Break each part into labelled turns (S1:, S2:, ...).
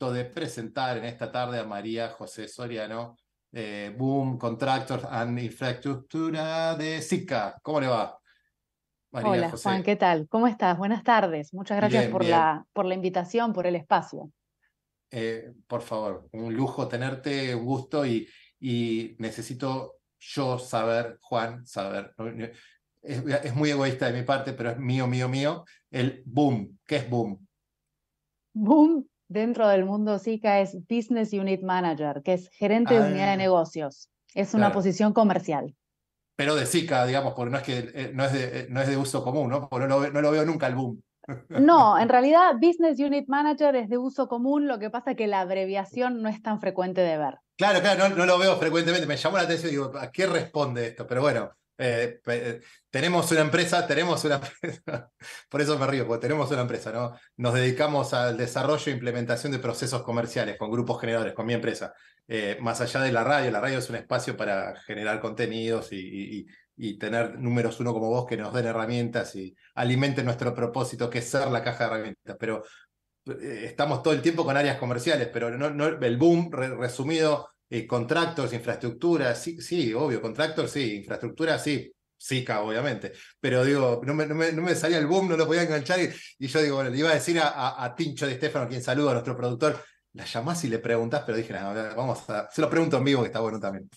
S1: de presentar en esta tarde a María José Soriano, eh, Boom Contractors and Infraestructura de SICA. ¿Cómo le va? María Hola, Juan, ¿qué
S2: tal? ¿Cómo estás? Buenas tardes. Muchas gracias por, La, por la invitación, por el espacio.
S1: Eh, por favor, un lujo tenerte, un gusto y, y necesito yo saber, Juan, saber. Es, es, muy egoísta de mi parte, pero es mío, mío, mío. El boom. ¿Qué es boom?
S2: Boom dentro del mundo SICA es Business Unit Manager, que es gerente de ah, unidad de negocios. Es una posición comercial.
S1: Pero de SICA, digamos, porque no es, que, eh, no es, de, eh, no es de uso común, ¿no? no lo, veo nunca el boom. No,
S2: en realidad Business Unit Manager es de uso común, lo que pasa es que la abreviación no es tan frecuente de ver.
S1: Claro, claro, no, no lo veo frecuentemente, me llamó la atención y digo, ¿a qué responde esto? Pero bueno, eh, eh, tenemos una empresa, tenemos una empresa. Por eso me río, porque tenemos una empresa, ¿no? Nos dedicamos al desarrollo e implementación de procesos comerciales con grupos generadores, con mi empresa. Eh, más allá de la radio, la radio es un espacio para generar contenidos y, y, tener números uno como vos que nos den herramientas y alimenten nuestro propósito, que es ser la caja de herramientas. Pero estamos todo el tiempo con áreas comerciales, pero no, el boom resumido eh, contractors, infraestructura, sí, obvio, contractors, sí, infraestructura, sí, claro obviamente. Pero digo, no me, no, me, no salía el boom, no lo podía enganchar. Y, yo digo, bueno, le iba a decir a, Tincho de Estefano, quien saluda a nuestro productor, la llamás y le preguntás, pero dije, no, vamos a. Se lo pregunto en vivo, que está bueno también.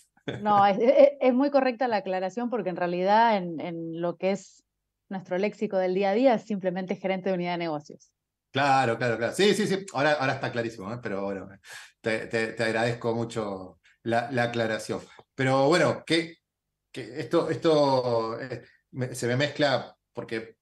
S2: No, es, muy correcta la aclaración, porque en realidad, en, lo que es nuestro léxico del día a día, es simplemente gerente de unidad de negocios.
S1: Claro, claro, claro. Sí, sí, sí. Ahora, ahora está clarísimo, ¿eh? pero bueno te, agradezco mucho la, aclaración. Pero bueno, que, que esto, esto eh, se me mezcla porque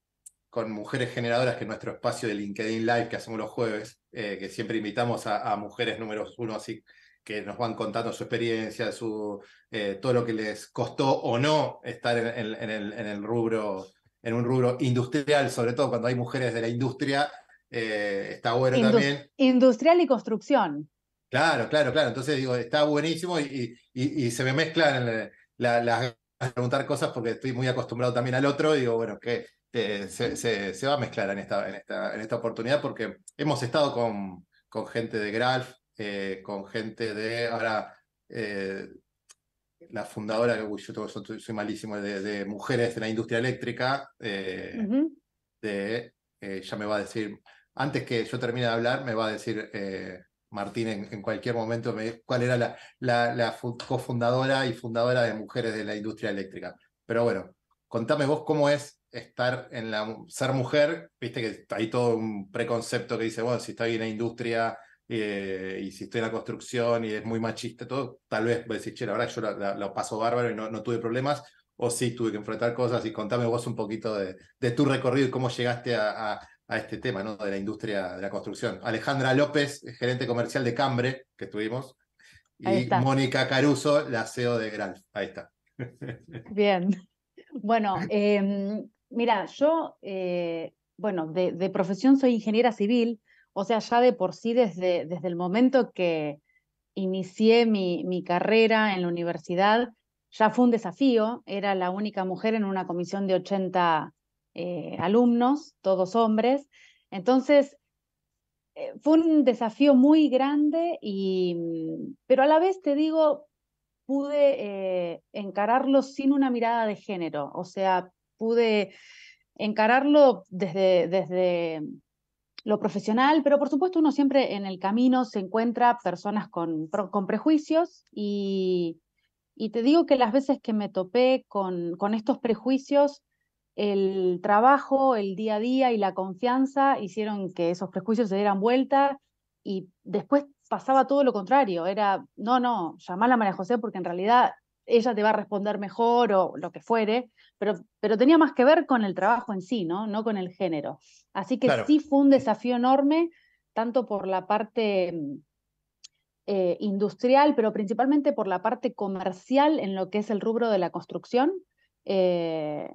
S1: con mujeres generadoras, que es nuestro espacio de LinkedIn Live que hacemos los jueves, eh, que siempre invitamos a, mujeres números uno, así que nos van contando su experiencia, su, eh, todo lo que les costó o no estar en, el, en, el, rubro, en un rubro industrial, sobre todo cuando hay mujeres de la industria, está bueno también.
S2: Industrial y construcción.
S1: Claro, claro, claro. Entonces digo, está buenísimo y, y, se me mezclan eh, las preguntar cosas porque estoy muy acostumbrado también al otro. Y digo, bueno, que se, va a mezclar en esta, en esta, en esta oportunidad porque hemos estado con, con gente de Graf, eh, con gente de. Ahora, eh, la fundadora, yo soy malísimo, de, de mujeres en la industria eléctrica, ya me va a decir, antes que yo termine de hablar, me va a decir. Martín en, cualquier momento me, cuál era la, cofundadora y fundadora de Mujeres de la Industria Eléctrica. Pero bueno, contame vos cómo es estar en la ser mujer, viste que hay todo un preconcepto que dice, bueno, si estoy en la industria eh, y si estoy en la construcción y es muy machista, todo, tal vez decís, che, la verdad yo lo paso bárbaro y no, tuve problemas, o sí tuve que enfrentar cosas y contame vos un poquito de, tu recorrido y cómo llegaste a, a este tema ¿no? de la industria de la construcción. Alejandra López, gerente comercial de Cambre, que estuvimos,
S2: y Mónica
S1: Caruso, la CEO de Granf. Ahí está.
S2: Bien. Bueno, em, mira, yo, eh, bueno, de, profesión soy ingeniera civil, o sea, ya de por sí desde, desde el momento que inicié mi, mi carrera en la universidad, ya fue un desafío, era la única mujer en una comisión de 80 eh, alumnos, todos hombres. Entonces, eh, fue un desafío muy grande, y, mm, pero a la vez te digo, pude eh, encararlo sin una mirada de género, o sea, pude encararlo desde, desde lo profesional, pero por supuesto uno siempre en el camino se encuentra personas con, con prejuicios y, y, te digo que las veces que me topé con, con estos prejuicios el trabajo, el día a día y la confianza hicieron que esos prejuicios se dieran vuelta y después pasaba todo lo contrario, era, no, no, llamar a María José porque en realidad ella te va a responder mejor o lo que fuere, pero, pero tenía más que ver con el trabajo en sí, ¿no? No con el género. Así que sí fue un desafío enorme, tanto por la parte mm, eh, industrial, pero principalmente por la parte comercial en lo que es el rubro de la construcción. Eh,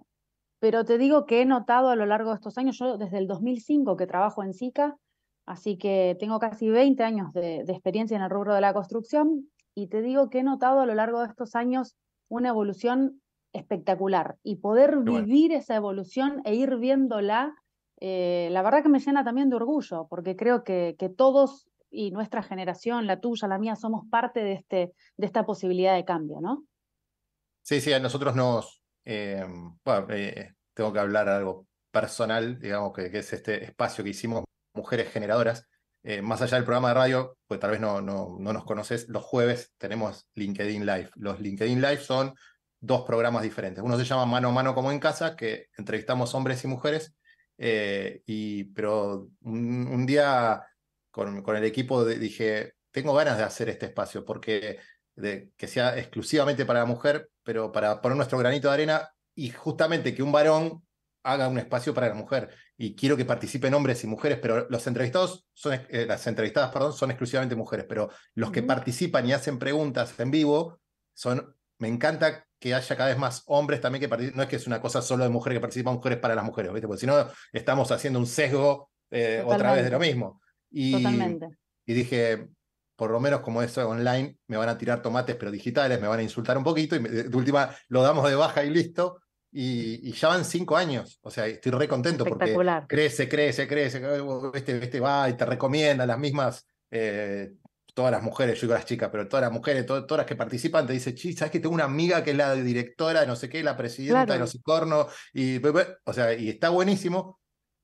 S2: pero te digo que he notado a lo largo de estos años, yo desde el 2005 que trabajo en SICA, así que tengo casi 20 años de, experiencia en el rubro de la construcción, y te digo que he notado a lo largo de estos años una evolución espectacular y poder vivir esa evolución e ir viéndola, eh, la verdad que me llena también de orgullo, porque creo que, todos y nuestra generación, la tuya, la mía, somos parte de, este, de esta posibilidad de cambio, ¿no?
S1: Sí, sí, a nosotros nos, eh, eh, tengo que hablar algo personal, digamos, que, es este espacio que hicimos Mujeres Generadoras. Eh, más allá del programa de radio, pues tal vez no, no, no nos conoces, los jueves tenemos LinkedIn Live. Los LinkedIn Live son dos programas diferentes. Uno se llama Mano a Mano como en casa, que entrevistamos hombres y mujeres, y, pero un, día con, con, el equipo dije, tengo ganas de hacer este espacio porque que sea exclusivamente para la mujer, pero para poner nuestro granito de arena y justamente que un varón haga un espacio para la mujer. Y quiero que participen hombres y mujeres, pero los entrevistados son, eh, las entrevistadas, perdón, son exclusivamente mujeres, pero los que participan y hacen preguntas en vivo son, me encanta que haya cada vez más hombres también que participen, no es que es una cosa solo de mujer que participan, mujeres para las mujeres, ¿viste? Porque si no, estamos haciendo un sesgo eh, otra vez de lo mismo. y dije, por lo menos como es online, me van a tirar tomates, pero digitales, me van a insultar un poquito y de última lo damos de baja y listo. Y, ya van cinco años, o sea, estoy re contento porque crece, crece, crece, oh, este, este va y te recomienda las mismas, eh, todas las mujeres, yo digo las chicas, pero todas las mujeres, todas, las que participan, te dicen, chis sabes que tengo una amiga que es la directora de no sé qué, la presidenta de los cornos, y, o sea, y está buenísimo.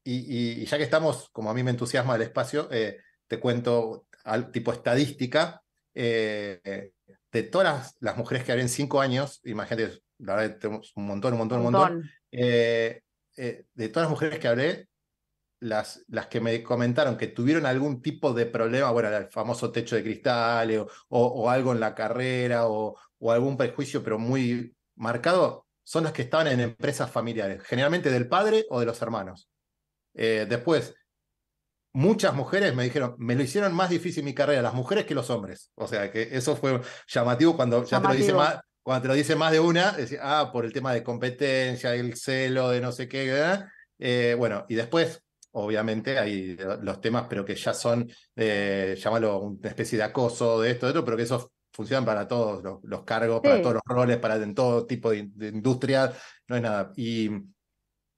S1: Y, ya que estamos, como a mí me entusiasma el espacio, eh, te cuento tipo estadística, eh, de todas las, mujeres que en cinco años, imagínate, la verdad tenemos un montón, un montón, un montón, eh, eh, de todas las mujeres que hablé, las, las que me comentaron que tuvieron algún tipo de problema, bueno, el famoso techo de cristal o, o, algo en la carrera o, o, algún prejuicio, pero muy marcado, son las que estaban en empresas familiares, generalmente del padre o de los hermanos. después, muchas mujeres me dijeron, me lo hicieron más difícil mi carrera, las mujeres que los hombres. O sea, que eso fue llamativo cuando ya te lo dice más. Cuando más de una, decía ah, por el tema de competencia, el celo, de no sé qué, eh, bueno, y después, obviamente, hay los temas, pero que ya son, eh, llámalo una especie de acoso, de esto, de otro, pero que eso funciona para todos los, cargos, para todos los roles, para todo tipo de, de, industria, no es nada. Y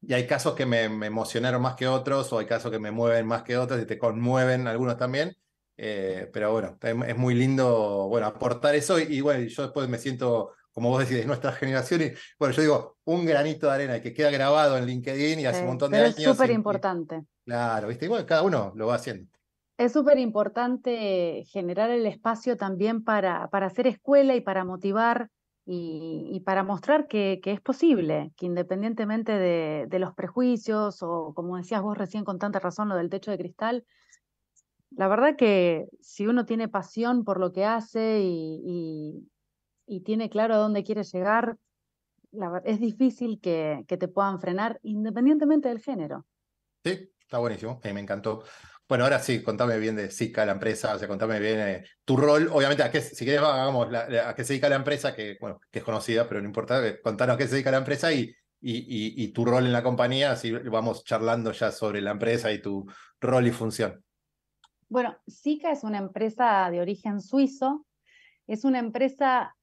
S1: y hay casos que me, emocionaron más que otros, o hay casos que me mueven más que otros, y te conmueven algunos también. Eh, pero bueno, es muy lindo bueno, aportar eso. Y, bueno, yo después me siento, como vos decís, de nuestra generación. Y bueno, yo digo, un granito de arena que queda grabado en LinkedIn y hace un montón de años. Es súper
S2: importante.
S1: Claro, ¿viste? bueno, cada uno lo va haciendo.
S2: Es súper importante generar el espacio también para, para hacer escuela y para motivar y, para mostrar que, es posible, que independientemente de, los prejuicios o como decías vos recién con tanta razón lo del techo de cristal, la verdad que si uno tiene pasión por lo que hace y, tiene claro a dónde quiere llegar, la, es difícil que, te puedan frenar independientemente del género.
S1: Sí, está buenísimo, eh, me encantó. Bueno, ahora sí, contame bien de SICA, la empresa, o sea, contame bien eh, tu rol, obviamente, si querés, hagamos a qué se dedica la empresa, que, bueno, que es conocida, pero no importa, eh, contanos a qué se dedica la empresa y, y, tu rol en la compañía, así vamos charlando ya sobre la empresa y tu rol y función.
S2: Bueno, SICA es una empresa de origen suizo, es una empresa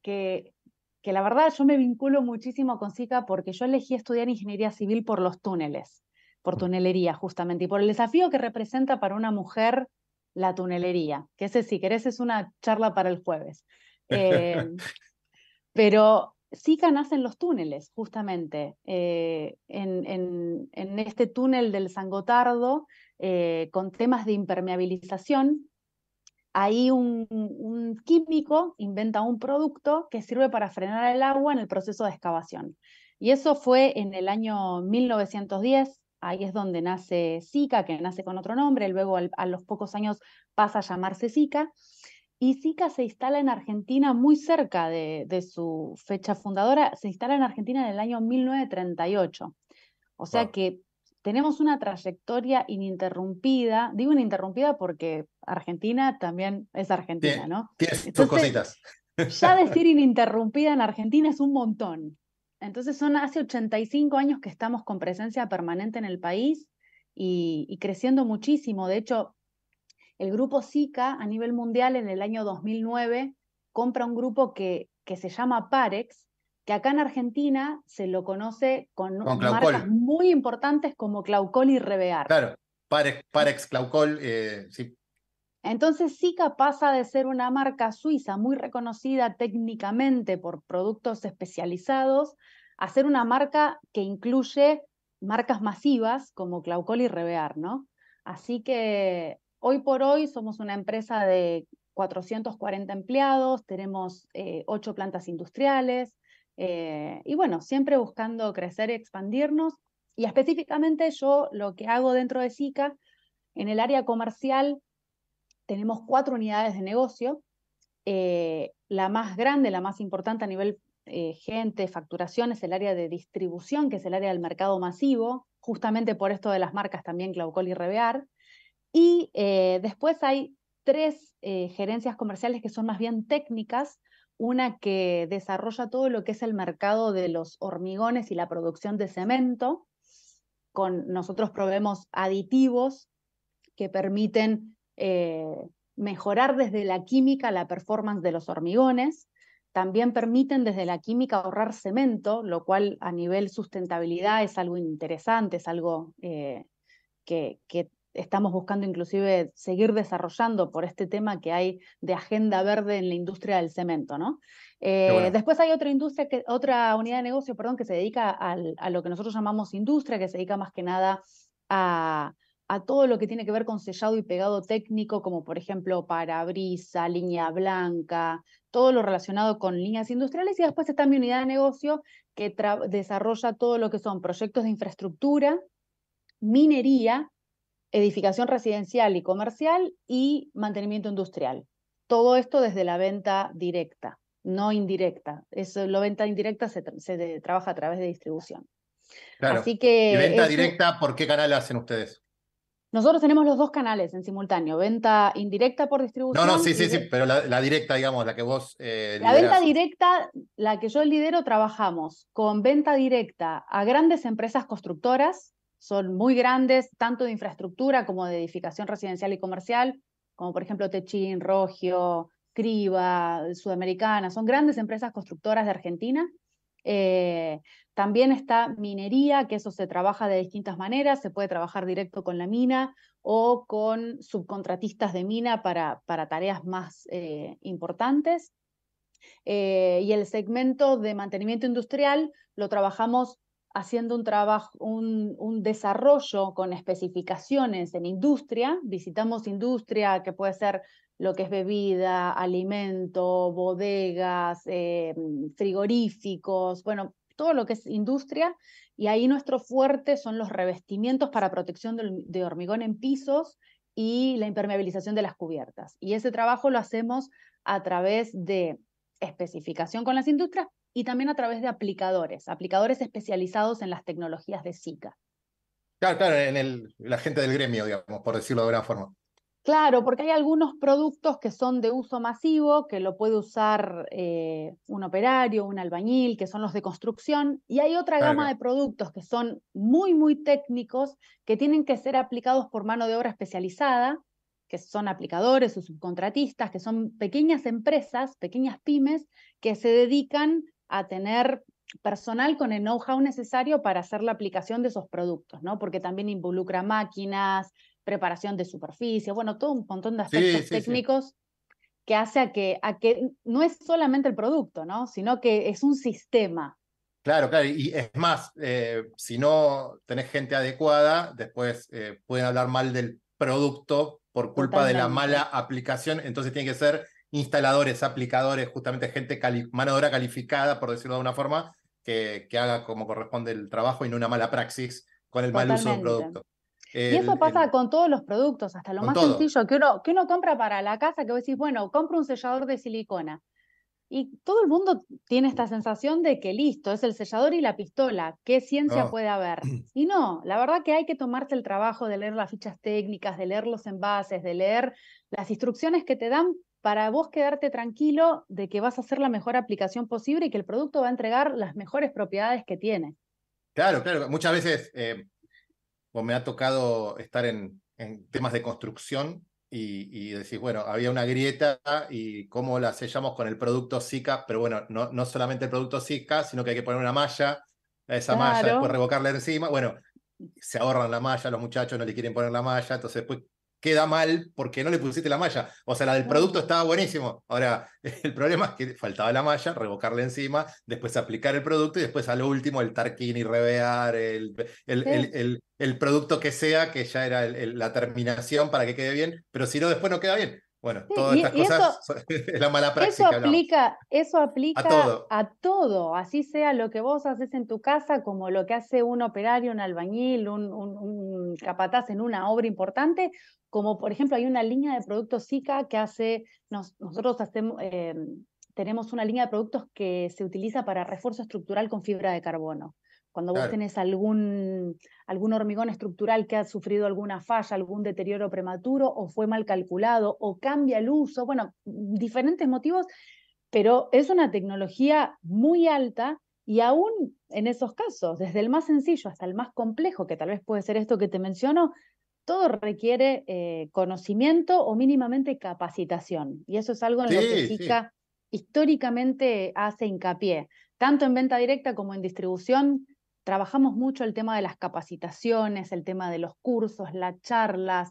S2: que, que la verdad yo me vinculo muchísimo con SICA porque yo elegí estudiar ingeniería civil por los túneles por tunelería, justamente, y por el desafío que representa para una mujer la tunelería, que ese, si querés, es una charla para el jueves. Em, pero sí que nacen los túneles, justamente, eh, en, este túnel del Sangotardo, eh, con temas de impermeabilización. Ahí un, un químico inventa un producto que sirve para frenar el agua en el proceso de excavación. Y eso fue en el año 1910. Ahí es donde nace Zika, que nace con otro nombre, luego a los pocos años pasa a llamarse Zika. Y Zika se instala en Argentina muy cerca de, su fecha fundadora, se instala en Argentina en el año 1938. O sea que tenemos una trayectoria ininterrumpida, digo ininterrumpida porque Argentina también es Argentina, ¿no?
S1: Tienes cositas. Ya decir
S2: ininterrumpida en Argentina es un montón. Entonces son hace 85 años que estamos con presencia permanente en el país y, creciendo muchísimo. De hecho, el grupo SICA a nivel mundial en el año 2009 compra un grupo que, se llama Parex, que acá en Argentina se lo conoce con, marcas muy importantes como Claucol y Rebear. Claro,
S1: Parex, Claucol, eh, sí,
S2: entonces Sika pasa de ser una marca suiza muy reconocida técnicamente por productos especializados a ser una marca que incluye marcas masivas como Claucol y Revear, ¿no? Así que hoy por hoy somos una empresa de 440 empleados, tenemos eh, ocho plantas industriales eh, y bueno, siempre buscando crecer y expandirnos. Y específicamente yo lo que hago dentro de SICA, en el área comercial, tenemos cuatro unidades de negocio. Eh, la más grande, la más importante a nivel eh, gente, facturación, es el área de distribución, que es el área del mercado masivo, justamente por esto de las marcas también Claucol y Revear. Y eh, después hay tres gerencias comerciales que son más bien técnicas, una que desarrolla todo lo que es el mercado de los hormigones y la producción de cemento. Con nosotros proveemos aditivos que permiten eh, mejorar desde la química la performance de los hormigones, también permiten desde la química ahorrar cemento, lo cual a nivel sustentabilidad es algo interesante, es algo eh, que, estamos buscando inclusive seguir desarrollando por este tema que hay de agenda verde en la industria del cemento, ¿no? Eh, después hay otra industria, que, otra unidad de negocio, perdón, que se dedica a lo que nosotros llamamos industria, que se dedica más que nada a, a todo lo que tiene que ver con sellado y pegado técnico, como por ejemplo parabrisa, línea blanca, todo lo relacionado con líneas industriales. Y después está mi unidad de negocio que desarrolla todo lo que son proyectos de infraestructura, minería, edificación residencial y comercial y mantenimiento industrial. Todo esto desde la venta directa, no indirecta. Eso, la venta indirecta se, trabaja a través de distribución. Así que. venta directa
S1: por qué canal hacen ustedes?
S2: Nosotros tenemos los dos canales en simultáneo, venta indirecta por distribución. No, no, sí, sí, sí,
S1: pero la, directa, digamos, la que vos... Eh, la venta
S2: directa, la que yo lidero, trabajamos con venta directa a grandes empresas constructoras, son muy grandes, tanto de infraestructura como de edificación residencial y comercial, como por ejemplo Techin, Rogio, Criba, Sudamericana, son grandes empresas constructoras de Argentina. Eh, también está minería, que eso se trabaja de distintas maneras, se puede trabajar directo con la mina o con subcontratistas de mina para, para tareas más eh, importantes. Eh, y el segmento de mantenimiento industrial lo trabajamos haciendo un trabajo, un, desarrollo con especificaciones en industria. Visitamos industria que puede ser lo que es bebida, alimento, bodegas, eh, frigoríficos, bueno, todo lo que es industria, y ahí nuestro fuerte son los revestimientos para protección de hormigón en pisos y la impermeabilización de las cubiertas. Y ese trabajo lo hacemos a través de especificación con las industrias y también a través de aplicadores, aplicadores especializados en las tecnologías de SICA.
S1: Claro, claro, en el, la gente del gremio, digamos, por decirlo de alguna forma.
S2: Claro, porque hay algunos productos que son de uso masivo, que lo puede usar eh, un operario, un albañil, que son los de construcción, y hay otra gama de productos que son muy, muy técnicos, que tienen que ser aplicados por mano de obra especializada, que son aplicadores o subcontratistas, que son pequeñas empresas, pequeñas pymes, que se dedican a tener personal con el know-how necesario para hacer la aplicación de esos productos, ¿no? Porque también involucra máquinas, preparación de superficie, bueno, todo un montón de aspectos técnicos que hace a que, a que no es solamente el producto, ¿no? Sino que es un sistema.
S1: Claro, claro, y es más, eh, si no tenés gente adecuada, después eh, pueden hablar mal del producto por culpa de la mala aplicación, entonces tiene que ser instaladores, aplicadores, justamente gente manadora calificada, por decirlo de alguna forma, que, haga como corresponde el trabajo y no una mala praxis con el mal uso del producto y eso pasa
S2: con todos los productos, hasta lo más sencillo que uno, que compra para la casa, que vos decís, bueno, compro un sellador de silicona. Y todo el mundo tiene esta sensación de que listo, es el sellador y la pistola, ¿qué ciencia puede haber? Y no, la verdad que hay que tomarse el trabajo de leer las fichas técnicas, de leer los envases, de leer las instrucciones que te dan para vos quedarte tranquilo de que vas a hacer la mejor aplicación posible y que el producto va a entregar las mejores propiedades que tiene.
S1: Claro, claro. Muchas veces eh, me ha tocado estar en, en temas de construcción y, decir, bueno, había una grieta y cómo la sellamos con el producto SICA, pero bueno, no, no solamente el producto SICA, sino que hay que poner una malla, esa malla, después revocarla encima. Bueno, se ahorran la malla, los muchachos no le quieren poner la malla, entonces después queda mal porque no le pusiste la malla. O sea, la del producto estaba buenísimo. Ahora, el problema es que faltaba la malla, revocarle encima, después aplicar el producto y después a lo último el tarquín y revear, el, el, producto que sea, que ya era la terminación para que quede bien, pero si no, después no queda bien. Bueno, todas estas cosas es la mala práctica.
S2: Eso aplica, a todo. así sea lo que vos haces en tu casa, como lo que hace un operario, un albañil, un capataz en una obra importante, como por ejemplo hay una línea de productos SICA que hace, nosotros em, tenemos una línea de productos que se utiliza para refuerzo estructural con fibra de carbono. Cuando vos tenés algún, algún hormigón estructural que ha sufrido alguna falla, algún deterioro prematuro o fue mal calculado o cambia el uso, bueno, diferentes motivos, pero es una tecnología muy alta y aún en esos casos, desde el más sencillo hasta el más complejo, que tal vez puede ser esto que te menciono, todo requiere eh, conocimiento o mínimamente capacitación. Y eso es algo en lo que FICA históricamente hace hincapié. Tanto en venta directa como en distribución, trabajamos mucho el tema de las capacitaciones, el tema de los cursos, las charlas.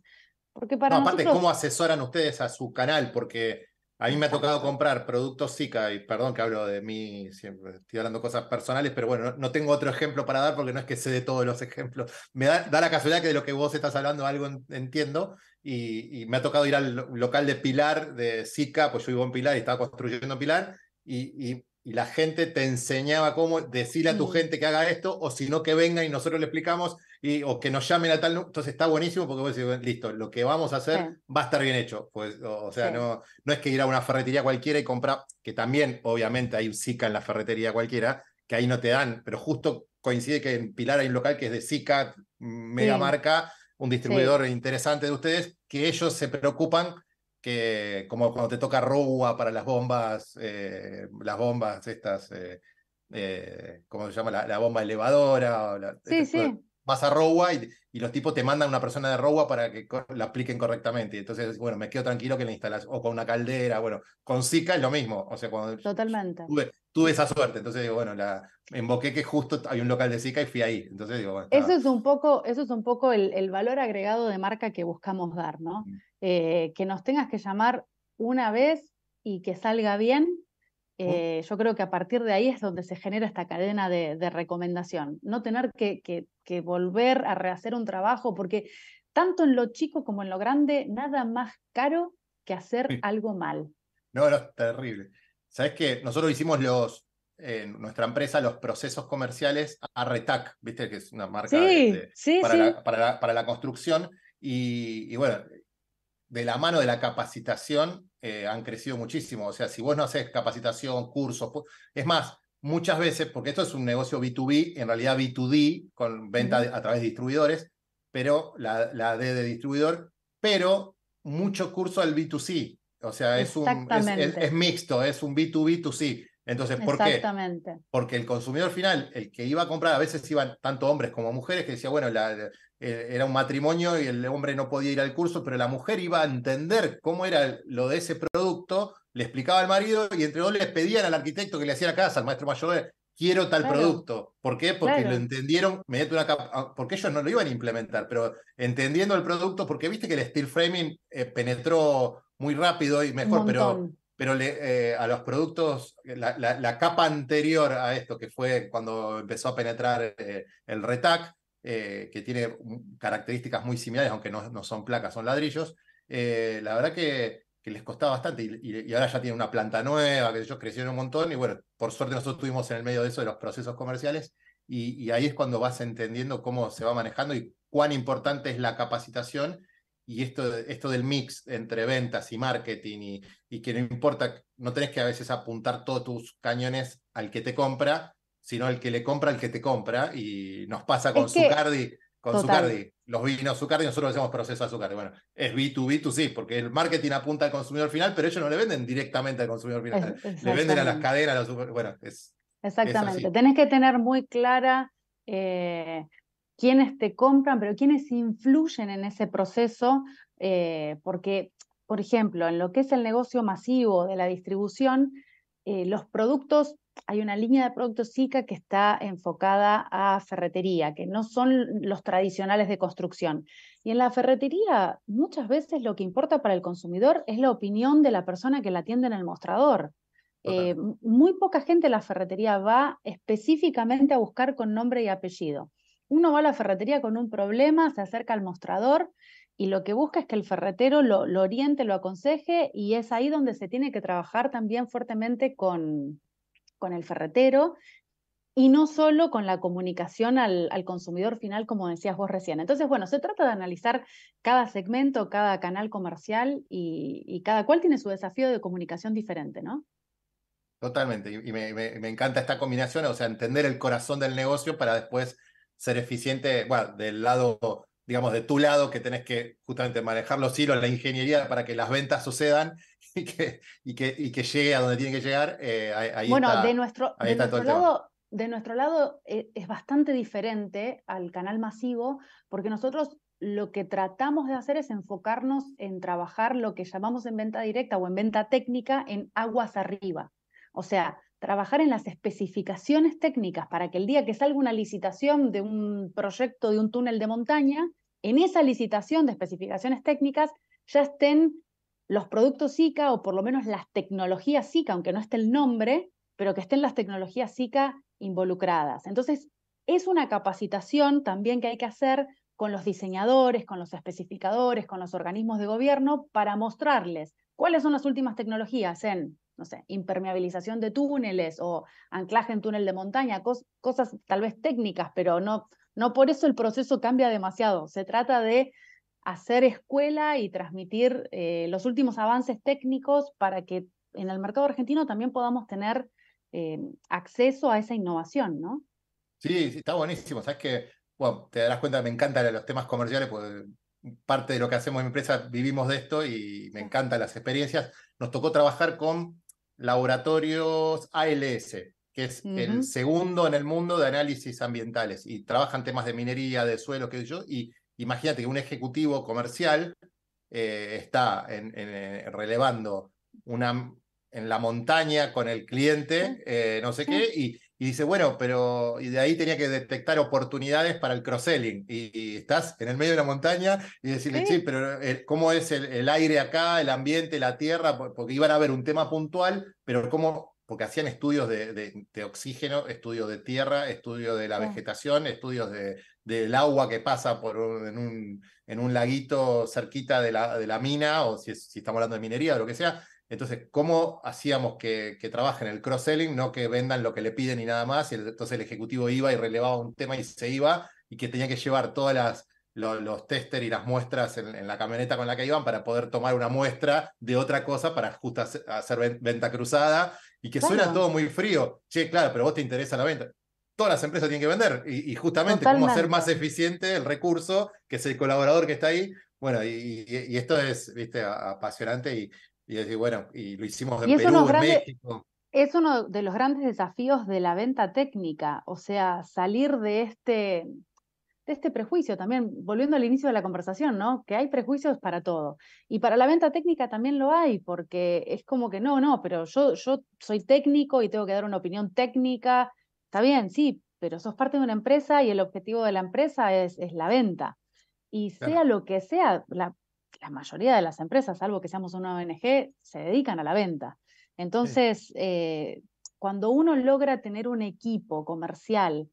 S2: Porque para aparte, ¿cómo
S1: asesoran ustedes a su canal? Porque a mí me ha tocado comprar productos Zika, y perdón que hablo de mí, siempre estoy hablando cosas personales, pero bueno, no, tengo otro ejemplo para dar porque no es que sé de todos los ejemplos. Me da, la casualidad que de lo que vos estás hablando algo entiendo, y, y, me ha tocado ir al local de Pilar, de Zika, pues yo vivo en Pilar y estaba construyendo Pilar, y, y y la gente te enseñaba cómo decirle a tu gente que haga esto, o si no, que venga y nosotros le explicamos, y, o que nos llamen a tal. Entonces está buenísimo porque vos decís, listo, lo que vamos a hacer va a estar bien hecho. Pues, o, sea, no, no es que ir a una ferretería cualquiera y comprar, que también, obviamente, hay un en la ferretería cualquiera, que ahí no te dan, pero justo coincide que en Pilar hay un local que es de SICA, mega mm, marca, un distribuidor interesante de ustedes, que ellos se preocupan que como cuando te toca Rowa para las bombas, eh, las bombas estas, eh, eh, ¿cómo se llama? La, bomba elevadora. sí, este, sí. Vas a Rowa y, los tipos te mandan una persona de Rowa para que la apliquen correctamente. Entonces, bueno, me quedo tranquilo que la instalas o con una caldera, bueno, con Zika es lo mismo. O sea, cuando
S2: Totalmente
S1: tuve esa suerte. Entonces digo, bueno, la, envoqué que justo hay un local de SICA y fui ahí. Entonces Eso es
S2: un poco, eso es un poco el, valor agregado de marca que buscamos dar, ¿no? Eh, que nos tengas que llamar una vez y que salga bien. Eh, yo creo que a partir de ahí es donde se genera esta cadena de, recomendación. No tener que, volver a rehacer un trabajo, porque tanto en lo chico como en lo grande, nada más caro que hacer algo mal.
S1: No, no, terrible. Sabes que nosotros hicimos los, en eh, nuestra empresa los procesos comerciales a Retac, viste que es una marca para, La, construcción. Y, bueno, de la mano de la capacitación eh, han crecido muchísimo. O sea, si vos no haces capacitación, cursos, es más, muchas veces, porque esto es un negocio B2B, en realidad B2D, con venta a través de distribuidores, pero la, la D de distribuidor, pero mucho curso al B2C. O sea, es, un, es, mixto, es un B2B2C. Entonces, ¿por qué? Porque el consumidor final, el que iba a comprar, a veces iban tanto hombres como mujeres, que decía, bueno, eh, era un matrimonio y el hombre no podía ir al curso, pero la mujer iba a entender cómo era lo de ese producto, le explicaba al marido y entre dos le pedían al arquitecto que le hacía la casa, al maestro mayor, quiero tal producto. ¿Por qué? Porque lo entendieron mediante una capa, ah, porque ellos no lo iban a implementar, pero entendiendo el producto, porque viste que el steel framing eh, penetró muy rápido y mejor, pero, pero eh, a los productos, la, capa anterior a esto, que fue cuando empezó a penetrar eh, el retac, que tiene características muy similares, aunque no, no son placas, son ladrillos, la verdad que que les costaba bastante y, ahora ya tienen una planta nueva, que ellos crecieron un montón y bueno, por suerte nosotros estuvimos en el medio de eso de los procesos comerciales y, ahí es cuando vas entendiendo cómo se va manejando y cuán importante es la capacitación y esto, esto del mix entre ventas y marketing y, que no importa, no tenés que a veces apuntar todos tus cañones al que te compra, sino al que le compra al que te compra y nos pasa con es Zucardi con Zucardi. Los vinos Zucardi, nosotros hacemos proceso azúcar Bueno, es B2B2C, porque el marketing apunta al consumidor final, pero ellos no le venden directamente al consumidor final. Le venden a las caderas, Bueno, es.
S2: Exactamente. Tenés que tener muy clara eh, quiénes te compran, pero quiénes influyen en ese proceso, eh, porque, por ejemplo, en lo que es el negocio masivo de la distribución, eh, los productos hay una línea de productos que está enfocada a ferretería, que no son los tradicionales de construcción. Y en la ferretería muchas veces lo que importa para el consumidor es la opinión de la persona que la atiende en el mostrador. Eh, muy poca gente en la ferretería va específicamente a buscar con nombre y apellido. Uno va a la ferretería con un problema, se acerca al mostrador y lo que busca es que el ferretero lo oriente, lo aconseje y es ahí donde se tiene que trabajar también fuertemente con, con el ferretero y no solo con la comunicación al, consumidor final, como decías vos recién. Entonces, bueno, se trata de analizar cada segmento, cada canal comercial y, cada cual tiene su desafío de comunicación diferente, ¿no?
S1: Totalmente, y, me, me, encanta esta combinación, o sea, entender el corazón del negocio para después ser eficiente, bueno, del lado digamos, de tu lado que tenés que justamente manejar los hilos, la ingeniería para que las ventas sucedan y que, y que, y que llegue a donde tiene que llegar. Eh, ahí bueno, de nuestro,
S2: de nuestro lado eh, es bastante diferente al canal masivo, porque nosotros lo que tratamos de hacer es enfocarnos en trabajar lo que llamamos en venta directa o en venta técnica en aguas arriba. O sea, trabajar en las especificaciones técnicas para que el día que salga una licitación de un proyecto de un túnel de montaña, en esa licitación de especificaciones técnicas ya estén los productos SICA o por lo menos las tecnologías SICA, aunque no esté el nombre, pero que estén las tecnologías SICA involucradas. Entonces, es una capacitación también que hay que hacer con los diseñadores, con los especificadores, con los organismos de gobierno, para mostrarles cuáles son las últimas tecnologías en no sé, impermeabilización de túneles o anclaje en túnel de montaña, cosas tal vez técnicas, pero no, no por eso el proceso cambia demasiado. Se trata de hacer escuela y transmitir eh, los últimos avances técnicos para que en el mercado argentino también podamos tener eh, acceso a esa innovación, ¿no?
S1: Sí, está buenísimo. Sabes que, bueno, te darás cuenta, me encantan los temas comerciales, pues parte de lo que hacemos en empresa vivimos de esto y me encantan las experiencias. Nos tocó trabajar con Laboratorios ALS, que es el segundo en el mundo de análisis ambientales, y trabajan temas de minería, de suelo, qué sé yo, y imagínate que un ejecutivo comercial eh, está en, eh, relevando una, en la montaña con el cliente, eh, no sé qué, y y dice, bueno, pero y de ahí tenía que detectar oportunidades para el cross-selling. Y, estás en el medio de la montaña y decirle, sí, pero eh, ¿cómo es el, aire acá, el ambiente, la tierra? Porque iban a ver un tema puntual, pero ¿cómo? Porque hacían estudios de, oxígeno, estudios de tierra, estudios de la vegetación, estudios del agua que pasa por en, un, en, un, laguito cerquita de la, de la mina, o si estamos hablando de minería o lo que sea. Entonces, ¿cómo hacíamos que, trabajen el cross-selling, no que vendan lo que le piden y nada más? Y entonces el ejecutivo iba y relevaba un tema y se iba y que tenía que llevar todas las, los, los tester y las muestras en, la camioneta con la que iban para poder tomar una muestra de otra cosa para justo hacer, venta cruzada y que suena todo muy frío. Che, claro, pero vos te interesa la venta. Todas las empresas tienen que vender y, justamente cómo hacer más eficiente el recurso, que es el colaborador que está ahí. Bueno, y, y esto es viste, apasionante y y decir, bueno, y lo hicimos de Perú, en México
S2: es uno de los grandes desafíos de la venta técnica, o sea, salir de este, de este prejuicio también, volviendo al inicio de la conversación, ¿no? Que hay prejuicios para todo. Y para la venta técnica también lo hay, porque es como que no, no, pero yo, yo soy técnico y tengo que dar una opinión técnica. Está bien, sí, pero sos parte de una empresa y el objetivo de la empresa es, es la venta. Y sea lo que sea, la, la mayoría de las empresas, salvo que seamos una ONG, se dedican a la venta. Entonces, eh, cuando uno logra tener un equipo comercial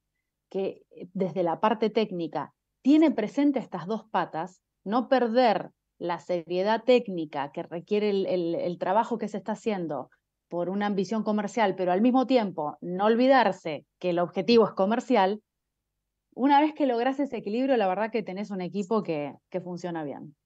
S2: que eh, desde la parte técnica tiene presente estas dos patas, no perder la seriedad técnica que requiere el, trabajo que se está haciendo por una ambición comercial, pero al mismo tiempo no olvidarse que el objetivo es comercial, una vez que logras ese equilibrio, la verdad que tenés un equipo que funciona bien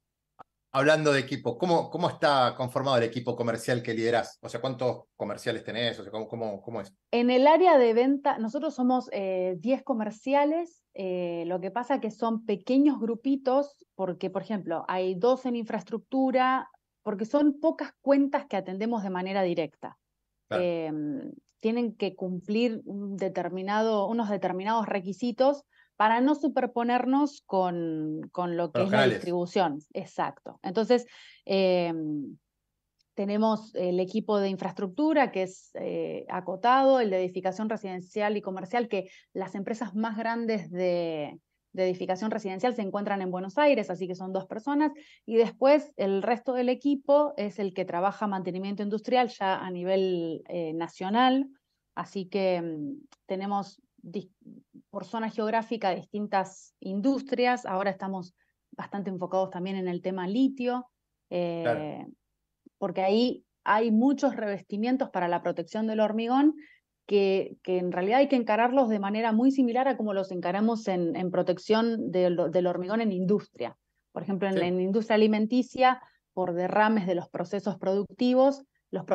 S1: hablando de equipo, ¿cómo, ¿cómo está conformado el equipo comercial que liderás? O sea, ¿cuántos comerciales tenés? O ¿cómo, cómo, es?
S2: En el área de venta, nosotros somos 10 eh, comerciales, eh, lo que pasa es que son pequeños grupitos, porque, por ejemplo, hay dos en infraestructura, porque son pocas cuentas que atendemos de manera directa. Em, tienen que cumplir determinado, unos determinados requisitos para no superponernos con, con lo que es la distribución. Exacto. Entonces, em, tenemos el equipo de infraestructura que es eh, acotado, el de edificación residencial y comercial, que las empresas más grandes de, edificación residencial se encuentran en Buenos Aires, así que son dos personas, y después el resto del equipo es el que trabaja mantenimiento industrial ya a nivel eh, nacional, así que em, tenemos por zona geográfica distintas industrias. Ahora estamos bastante enfocados también en el tema litio, eh, porque ahí hay muchos revestimientos para la protección del hormigón que, en realidad hay que encararlos de manera muy similar a como los encaramos en, protección del, hormigón en industria. Por ejemplo, en, la en industria alimenticia, por derrames de los procesos productivos,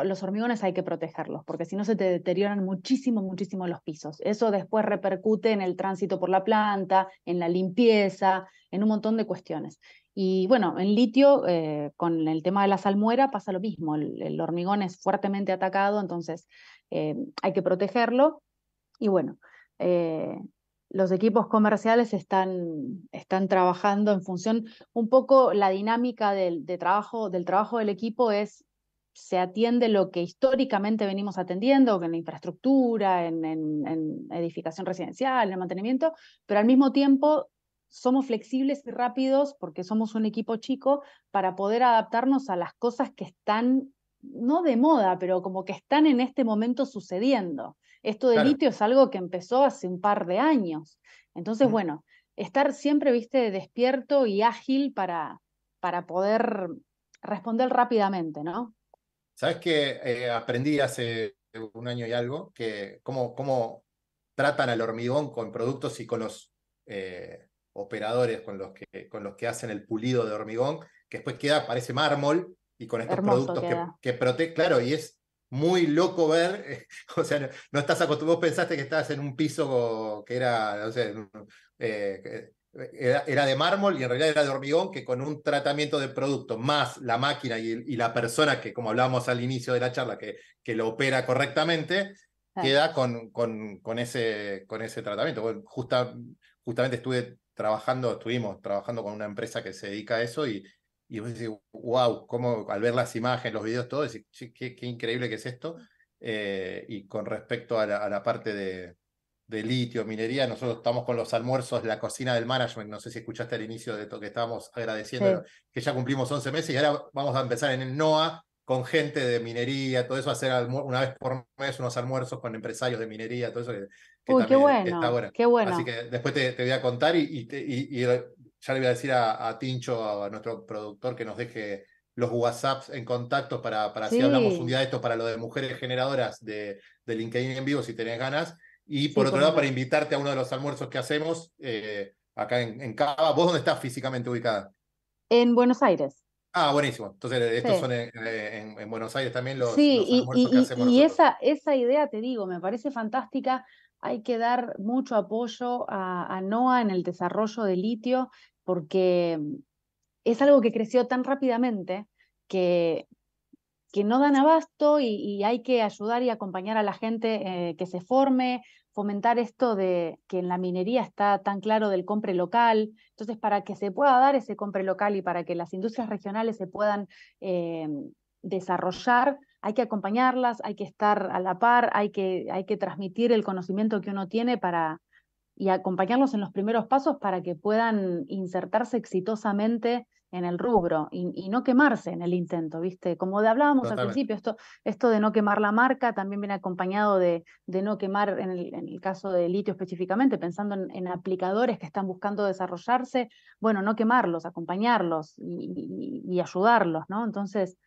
S2: los, hormigones hay que protegerlos, porque si no se te deterioran muchísimo, muchísimo los pisos. Eso después repercute en el tránsito por la planta, en la limpieza, en un montón de cuestiones. Y bueno, en litio, eh, con el tema de la salmuera, pasa lo mismo. El, hormigón es fuertemente atacado, entonces eh, hay que protegerlo. Y bueno, eh, los equipos comerciales están, están, trabajando en función, un poco la dinámica del, trabajo, del trabajo del equipo es se atiende lo que históricamente venimos atendiendo, en la infraestructura, en, en, edificación residencial, en mantenimiento, pero al mismo tiempo somos flexibles y rápidos porque somos un equipo chico para poder adaptarnos a las cosas que están, no de moda, pero como que están en este momento sucediendo. Esto de litio es algo que empezó hace un par de años. Entonces, bueno, estar siempre, viste, despierto y ágil para, para poder responder rápidamente, ¿no?
S1: ¿Sabes que eh, aprendí hace un año y algo que cómo, cómo tratan al hormigón con productos y con los eh, operadores con los, que, con los que hacen el pulido de hormigón, que después queda, parece mármol, y con estos productos que, que protegen, claro, y es muy loco ver, eh, o sea, no, estás acostumbrado, vos pensaste que estabas en un piso que era, no sé, era, de mármol y en realidad era de hormigón, que con un tratamiento de producto más la máquina y, la persona que, como hablábamos al inicio de la charla, que, que lo opera correctamente, queda con, con, con, ese, con ese tratamiento. justamente estuve trabajando, estuvimos trabajando con una empresa que se dedica a eso y, y vos wow, cómo, al ver las imágenes, los videos, todo, decís, qué, increíble que es esto. Eh, y con respecto a la parte de, de litio, minería, nosotros estamos con los almuerzos, la cocina del management, no sé si escuchaste al inicio de esto que estábamos agradeciendo, que ya cumplimos 11 meses y ahora vamos a empezar en el NOA con gente de minería, todo eso, hacer una vez por mes unos almuerzos con empresarios de minería, todo eso que,
S2: Uy, qué bueno, está bueno. Así que
S1: después te, voy a contar y, ya le voy a decir a, Tincho, a nuestro productor, que nos deje los WhatsApps en contacto para, para si hablamos un día de esto para lo de mujeres generadoras de, de LinkedIn en vivo, si tenés ganas. Y por otro lado, para invitarte a uno de los almuerzos que hacemos eh, acá en, en, Cava, ¿vos dónde estás físicamente ubicada?
S2: En Buenos Aires.
S1: Ah, buenísimo. Entonces, eh, estos son eh, en, Buenos Aires también los, almuerzos y, que hacemos. Y,
S2: esa, esa idea, te digo, me parece fantástica. Hay que dar mucho apoyo a, a NOAA en el desarrollo de litio porque es algo que creció tan rápidamente que, que no dan abasto y, hay que ayudar y acompañar a la gente que se forme, fomentar esto de que en la minería está tan claro del compre local. Entonces, para que se pueda dar ese compre local y para que las industrias regionales se puedan eh, desarrollar, hay que acompañarlas, hay que estar a la par, hay que, hay que transmitir el conocimiento que uno tiene para y acompañarlos en los primeros pasos para que puedan insertarse exitosamente en el rubro y, no quemarse en el intento, ¿viste? Como de hablábamos al principio, esto, esto de no quemar la marca también viene acompañado de, no quemar, en el, en el, caso de litio específicamente, pensando en, aplicadores que están buscando desarrollarse, bueno, no quemarlos, acompañarlos y, y, ayudarlos, ¿no? Entonces,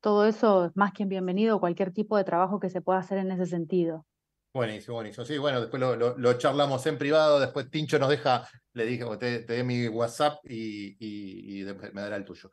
S2: todo eso es más que bienvenido, cualquier tipo de trabajo que se pueda hacer en ese sentido.
S1: Buenísimo, buenísimo. Sí, bueno, después lo, charlamos en privado, después Tincho nos deja, le dije, te, dé mi WhatsApp y, me dará el tuyo.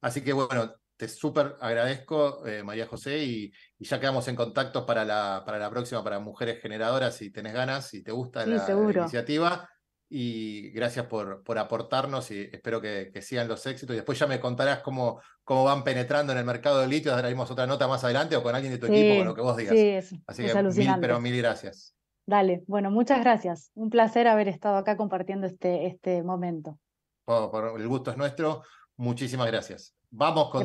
S1: Así que bueno, te súper agradezco, eh, María José, y, ya quedamos en contacto para la, para la próxima, para Mujeres Generadoras, si tenés ganas, si te gusta la, iniciativa y gracias por, por aportarnos y espero que, sigan los éxitos. Y después ya me contarás cómo, cómo van penetrando en el mercado de litio. Haremos otra nota más adelante o con alguien de tu equipo, con lo que vos digas. Sí, Así es que mil, pero mil gracias.
S2: Dale, bueno, muchas gracias. Un placer haber estado acá compartiendo este, este momento.
S1: el gusto es nuestro. Muchísimas gracias. Vamos con.